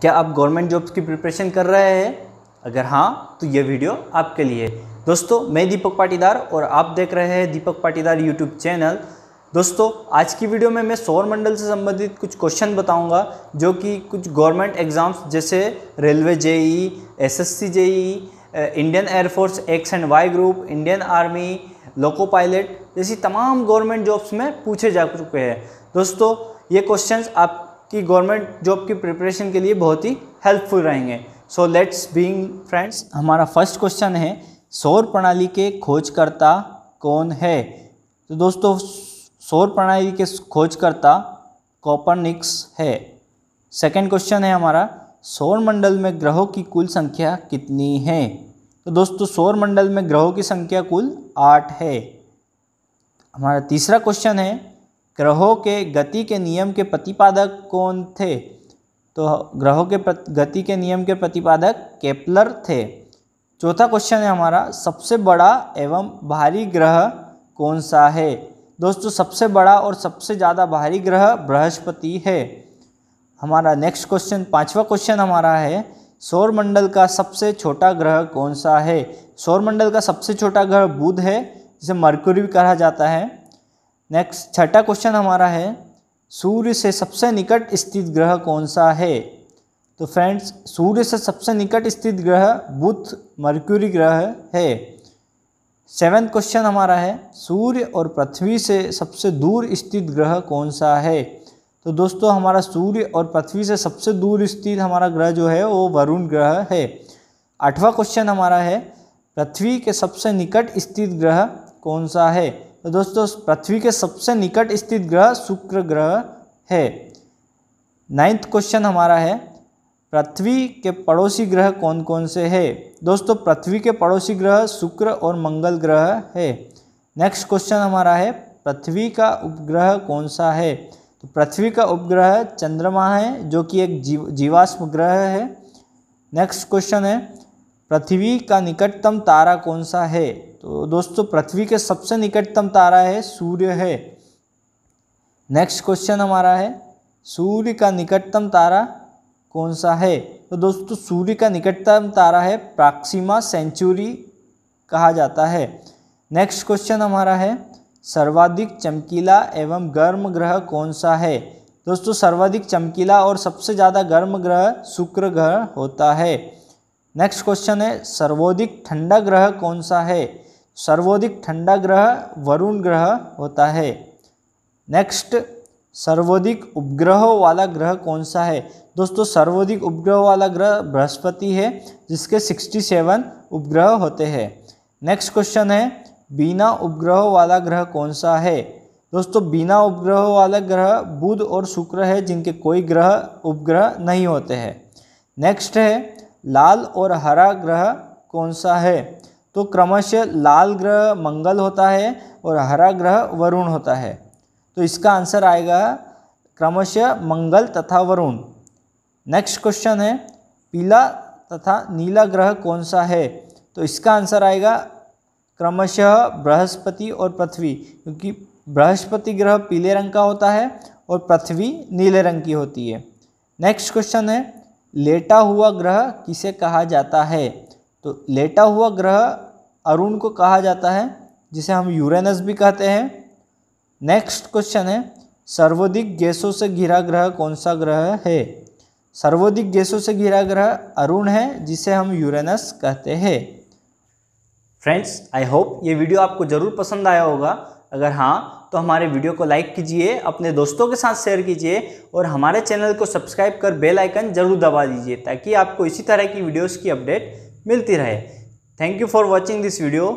क्या आप government jobs की प्रिपरेशन कर रहे हैं अगर हाँ तो यह वीडियो आपके लिए दोस्तों मैं दीपक पाटीदार और आप देख रहे हैं दीपक पाटीदार यूट्यूब चैनल दोस्तों आज की वीडियो में मैं सौर मंडल से संबंधित कुछ क्वेश्चन बताऊंगा जो कि कुछ गवर्नमेंट एग्ज़ाम्स जैसे railway JE SSC JE Indian air force X and Y group Indian army loco pilot जैसी तमाम गवर्नमेंट जॉब्स में पूछे जा चुके हैं दोस्तों ये क्वेश्चंस आप कि गवर्नमेंट जॉब की प्रिपरेशन के लिए बहुत ही हेल्पफुल रहेंगे सो लेट्स बीइंग फ्रेंड्स हमारा फर्स्ट क्वेश्चन है सौर प्रणाली के खोजकर्ता कौन है तो दोस्तों सौर प्रणाली के खोजकर्ता कॉपरनिक्स है सेकंड क्वेश्चन है हमारा सौर मंडल में ग्रहों की कुल संख्या कितनी है तो दोस्तों सौर मंडल में ग्रहों की संख्या कुल आठ है हमारा तीसरा क्वेश्चन है ग्रहों के गति के नियम के प्रतिपादक कौन थे तो ग्रहों के गति के नियम के प्रतिपादक केपलर थे चौथा क्वेश्चन है हमारा सबसे बड़ा एवं भारी ग्रह कौन सा है दोस्तों सबसे बड़ा और सबसे ज़्यादा भारी ग्रह बृहस्पति है हमारा नेक्स्ट क्वेश्चन पांचवा क्वेश्चन हमारा है सौरमंडल का सबसे छोटा ग्रह कौन सा है सौरमंडल का सबसे छोटा ग्रह बुध है जिसे मरकुरी भी कहा जाता है नेक्स्ट छठा क्वेश्चन हमारा है सूर्य से सबसे निकट स्थित ग्रह कौन सा है तो फ्रेंड्स सूर्य से सबसे निकट स्थित ग्रह बुध मर्क्यूरी ग्रह है सेवेंथ क्वेश्चन हमारा है सूर्य और पृथ्वी से सबसे दूर स्थित ग्रह कौन सा है तो दोस्तों हमारा सूर्य और पृथ्वी से सबसे दूर स्थित हमारा ग्रह जो है वो वरुण ग्रह है आठवां क्वेश्चन हमारा है पृथ्वी के सबसे निकट स्थित ग्रह कौन सा है तो दोस्तों पृथ्वी के सबसे निकट स्थित ग्रह शुक्र ग्रह है नाइन्थ क्वेश्चन हमारा है पृथ्वी के पड़ोसी ग्रह कौन कौन से है दोस्तों पृथ्वी के पड़ोसी ग्रह शुक्र और मंगल ग्रह है नेक्स्ट क्वेश्चन हमारा है पृथ्वी का उपग्रह कौन सा है तो पृथ्वी का उपग्रह चंद्रमा है जो कि एक जीव जीवाश्म ग्रह है नेक्स्ट क्वेश्चन है पृथ्वी का निकटतम तारा कौन सा है तो दोस्तों पृथ्वी के सबसे निकटतम तारा है सूर्य है नेक्स्ट क्वेश्चन हमारा है सूर्य का निकटतम तारा कौन सा है तो दोस्तों सूर्य का निकटतम तारा है प्राक्सिमा सेंचुरी कहा जाता है नेक्स्ट क्वेश्चन हमारा है सर्वाधिक चमकीला एवं गर्म ग्रह कौन सा है दोस्तों सर्वाधिक चमकीला और सबसे ज़्यादा गर्म ग्रह शुक्र ग्रह होता है नेक्स्ट क्वेश्चन है सर्वोधिक ठंडा ग्रह कौन सा है सर्वोधिक ठंडा ग्रह वरुण ग्रह होता है नेक्स्ट सर्वोधिक उपग्रहों वाला ग्रह कौन सा है दोस्तों सर्वोधिक उपग्रह वाला ग्रह बृहस्पति है जिसके 67 उपग्रह होते हैं नेक्स्ट क्वेश्चन है बिना उपग्रहों वाला ग्रह कौन सा है दोस्तों बिना उपग्रहों वाला ग्रह बुध और शुक्र है जिनके कोई ग्रह उपग्रह नहीं होते हैं नेक्स्ट है लाल और हरा ग्रह कौन सा है तो क्रमश लाल ग्रह मंगल होता है और हरा ग्रह वरुण होता है तो इसका आंसर आएगा क्रमश मंगल तथा वरुण नेक्स्ट क्वेश्चन है पीला तथा नीला ग्रह कौन सा है तो इसका आंसर आएगा क्रमशः बृहस्पति और पृथ्वी क्योंकि बृहस्पति ग्रह पीले रंग का होता है और पृथ्वी नीले रंग की होती है नेक्स्ट क्वेश्चन है लेटा हुआ ग्रह किसे कहा जाता है तो लेटा हुआ ग्रह अरुण को कहा जाता है जिसे हम यूरेनस भी कहते हैं नेक्स्ट क्वेश्चन है सर्वाधिक गैसों से घिरा ग्रह कौन सा ग्रह है सर्वाधिक गैसों से घिरा ग्रह अरुण है जिसे हम यूरेनस कहते हैं फ्रेंड्स आई होप ये वीडियो आपको ज़रूर पसंद आया होगा अगर हाँ तो हमारे वीडियो को लाइक कीजिए अपने दोस्तों के साथ शेयर कीजिए और हमारे चैनल को सब्सक्राइब कर बेल आइकन ज़रूर दबा दीजिए ताकि आपको इसी तरह की वीडियोस की अपडेट मिलती रहे thank you for watching this video